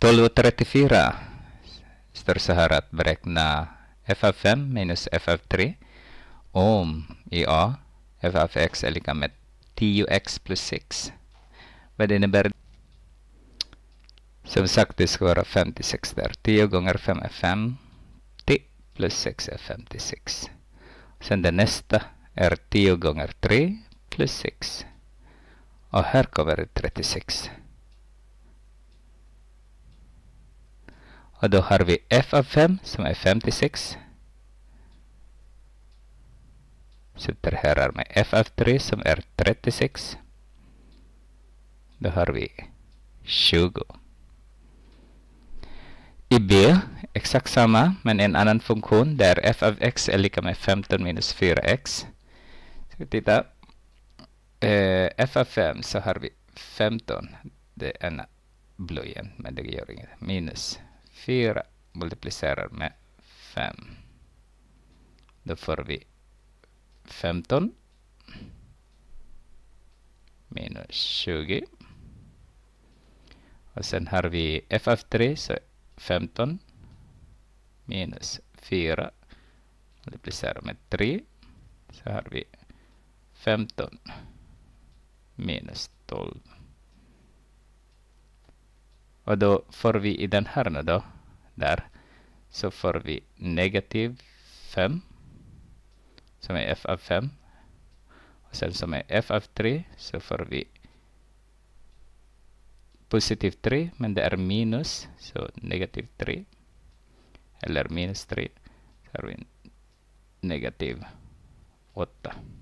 12.34 tersaharat berek na f of m minus f 3 om i a f x är lika med 10x plus 6. Vad innebär det? Som sagt, det ska vara 56 där. 10 gånger 5 är 50 plus 6 är 56. Sen det nästa är 10 gånger 3 plus 6. Och här kommer det 36. Och då har vi f av 5 som är 56. Subtraherar med f av 3 som är 36. Då har vi 20. I B, exakt samma, men en annan funktion där f av x är lika med 15 minus 4x. Ska titta. Eh, f av 5 så har vi 15. Det är en blå igen, men det gör inget. Minus 4 multiplicerar med 5. Då får vi 15 minus 20. Och sen har vi f av 3 så 15 minus 4 multiplicerar med 3. Så har vi 15 minus 12. Och då får vi i den här nu då, där, så får vi negativ 5 som är f av 5. Och sen som är f av 3 så får vi positiv 3 men det är minus så negativ 3 eller minus 3 så har vi negativ 8.